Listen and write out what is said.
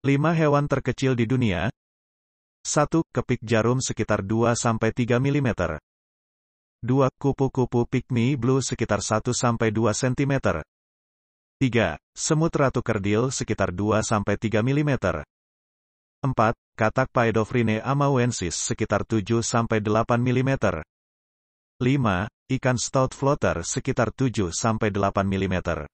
5 hewan terkecil di dunia. 1. Kepik jarum sekitar 2-3 mm. 2. Kupu-kupu pygmy blue sekitar 1-2 cm. 3. Semut ratu kerdil sekitar 2-3 mm. 4. Katak Paedophrine amauensis sekitar 7-8 mm. 5. Ikan stout floater sekitar 7-8 mm.